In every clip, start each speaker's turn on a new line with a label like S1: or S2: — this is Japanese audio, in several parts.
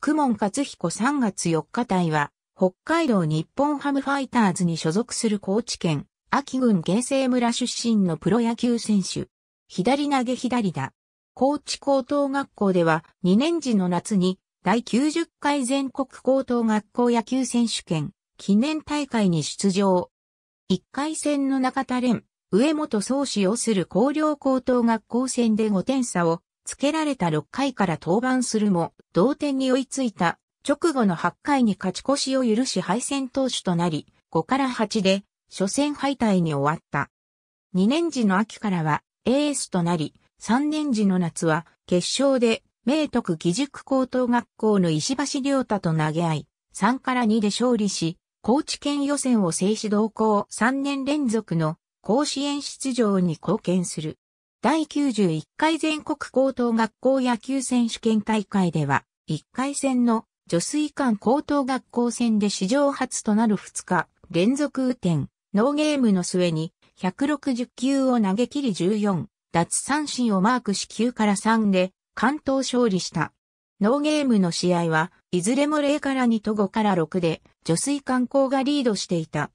S1: 久門勝彦3月4日隊は、北海道日本ハムファイターズに所属する高知県、秋郡芸生村出身のプロ野球選手。左投げ左打。高知高等学校では、2年時の夏に、第90回全国高等学校野球選手権、記念大会に出場。1回戦の中田連、上本総司をする高陵高等学校戦で5点差を、つけられた6回から登板するも、同点に追いついた直後の8回に勝ち越しを許し敗戦投手となり、5から8で初戦敗退に終わった。2年時の秋からはエースとなり、3年時の夏は決勝で明徳義塾高等学校の石橋良太と投げ合い、3から2で勝利し、高知県予選を制し同校3年連続の甲子園出場に貢献する。第91回全国高等学校野球選手権大会では、1回戦の女水館高等学校戦で史上初となる2日連続雨天、ノーゲームの末に160球を投げ切り14、脱三振をマークし9から3で関東勝利した。ノーゲームの試合はいずれも0から2と5から6で女水館校がリードしていた。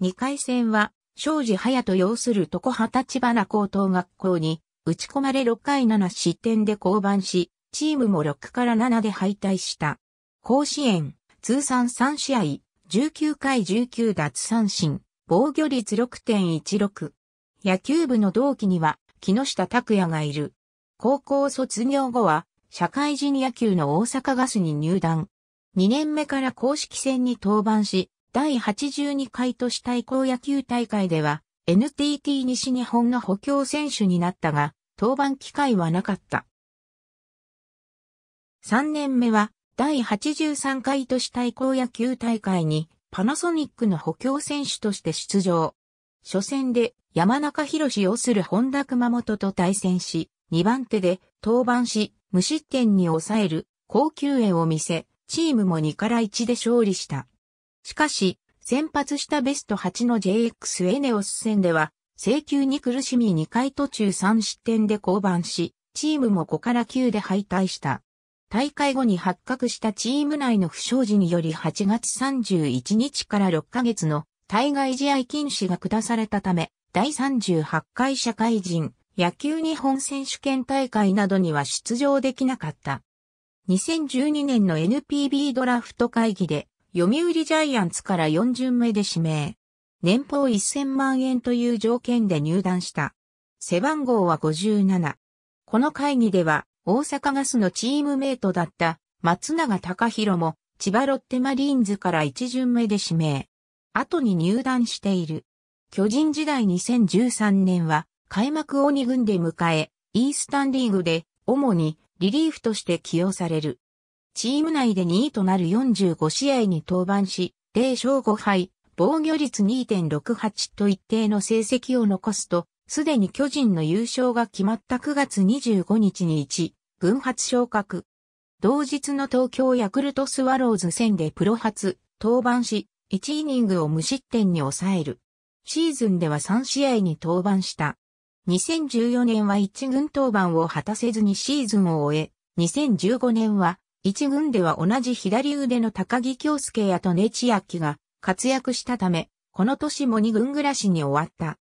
S1: 2回戦は庄司隼と要する床畑立花高等学校に、打ち込まれ6回7失点で降板し、チームも6から7で敗退した。甲子園、通算3試合、19回19奪三振、防御率6.16。野球部の同期には、木下拓也がいる。高校卒業後は、社会人野球の大阪ガスに入団。2年目から公式戦に登板し、第82回都市対抗野球大会では NTT 西日本の補強選手になったが、登板機会はなかった。3年目は第83回都市対抗野球大会にパナソニックの補強選手として出場。初戦で山中博をする本田熊本と対戦し、2番手で登板し、無失点に抑える高級円を見せ、チームも2から1で勝利した。しかし、先発したベスト8の JX エネオス戦では、請求に苦しみ2回途中3失点で降板し、チームも5から9で敗退した。大会後に発覚したチーム内の不祥事により8月31日から6ヶ月の対外試合禁止が下されたため、第38回社会人野球日本選手権大会などには出場できなかった。2012年の NPB ドラフト会議で読売ジャイアンツから4巡目で指名。年俸1000万円という条件で入団した。背番号は57。この会議では、大阪ガスのチームメイトだった松永隆弘も千葉ロッテマリーンズから1巡目で指名。後に入団している。巨人時代2013年は開幕を2軍で迎え、イースタンリーグで主にリリーフとして起用される。チーム内で2位となる45試合に登板し、0勝5敗、防御率2.68と一定の成績を残すと、すでに巨人の優勝が決まった9月25日に1、分発昇格。同日の東京ヤクルトスワローズ戦でプロ初、登板し、1イニングを無失点に抑える。シーズンでは3試合に登板した。2014年は1軍登板を果たせずにシーズンを終え、2015年は一軍では同じ左腕の高木京介やと根千秋が活躍したため、この年も二軍暮らしに終わった。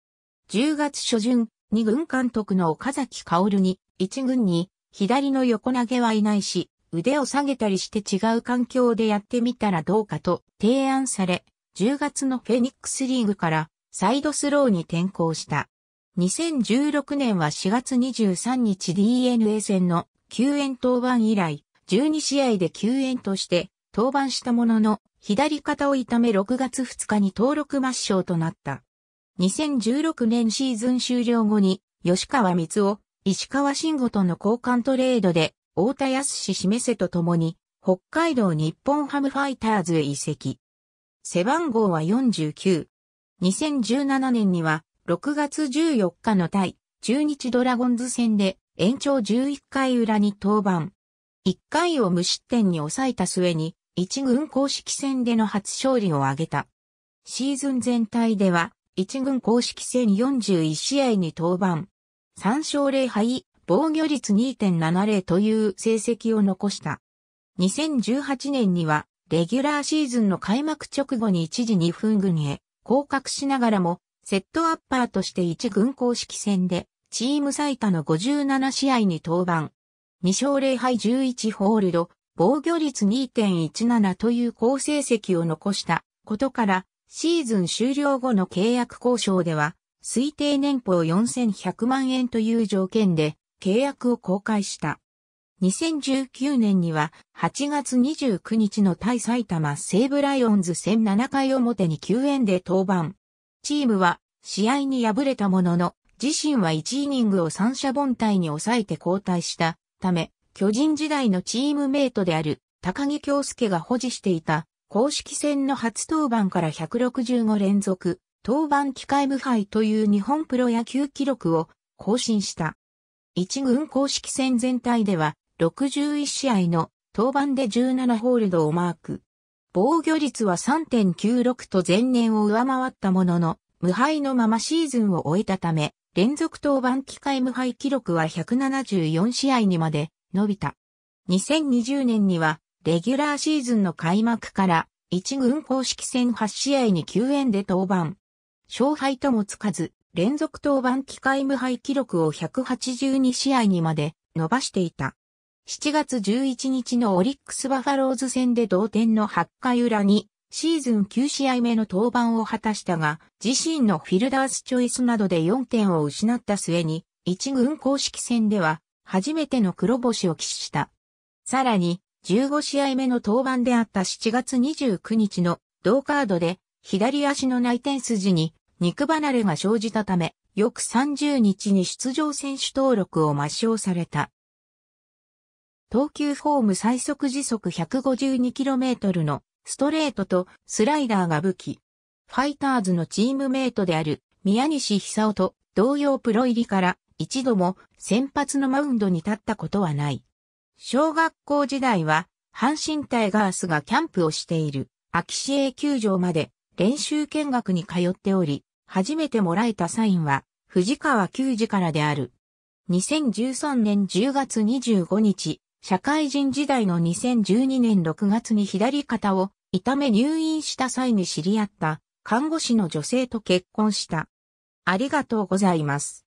S1: 10月初旬、二軍監督の岡崎薫に、一軍に左の横投げはいないし、腕を下げたりして違う環境でやってみたらどうかと提案され、10月のフェニックスリーグからサイドスローに転向した。2016年は4月23日 DNA 戦の救援登板以来、12試合で救援として登板したものの、左肩を痛め6月2日に登録抹消となった。2016年シーズン終了後に、吉川光雄、石川慎吾との交換トレードで、大田康史示せとともに、北海道日本ハムファイターズへ移籍。背番号は49。2017年には、6月14日の対、中日ドラゴンズ戦で、延長11回裏に登板。1回を無失点に抑えた末に、1軍公式戦での初勝利を挙げた。シーズン全体では、1軍公式戦41試合に登板。3勝0敗、防御率2.70という成績を残した。2018年には、レギュラーシーズンの開幕直後に一時2分軍へ降格しながらも、セットアッパーとして1軍公式戦で、チーム最多の57試合に登板。2勝0敗11ホールド、防御率2.17という好成績を残したことから、シーズン終了後の契約交渉では、推定年俸4100万円という条件で契約を公開した。2019年には8月29日の対埼玉西武ライオンズ戦7回表に9円で登板。チームは試合に敗れたものの、自身は1イニングを三者凡退に抑えて交代したため、巨人時代のチームメイトである高木京介が保持していた公式戦の初登板から165連続、登板機会無敗という日本プロ野球記録を更新した。一軍公式戦全体では61試合の登板で17ホールドをマーク。防御率は3.96と前年を上回ったものの、無敗のままシーズンを終えたため、連続登板機会無敗記録は174試合にまで伸びた。2020年には、レギュラーシーズンの開幕から、1軍公式戦8試合に9円で登板。勝敗ともつかず、連続登板機会無敗記録を182試合にまで伸ばしていた。7月11日のオリックスバファローズ戦で同点の8回裏にシーズン9試合目の登板を果たしたが、自身のフィルダースチョイスなどで4点を失った末に、1軍公式戦では、初めての黒星を喫した。さらに、15試合目の登板であった7月29日の同カードで、左足の内転筋に肉離れが生じたため、翌30日に出場選手登録を抹消された。投球フォーム最速時速 152km のストレートとスライダーが武器。ファイターズのチームメイトである宮西久夫と同様プロ入りから一度も先発のマウンドに立ったことはない。小学校時代は阪神タイガースがキャンプをしている秋市営球場まで練習見学に通っており、初めてもらえたサインは藤川球児からである。2013年10月25日、社会人時代の2012年6月に左肩を痛め入院した際に知り合った看護師の女性と結婚した。ありがとうございます。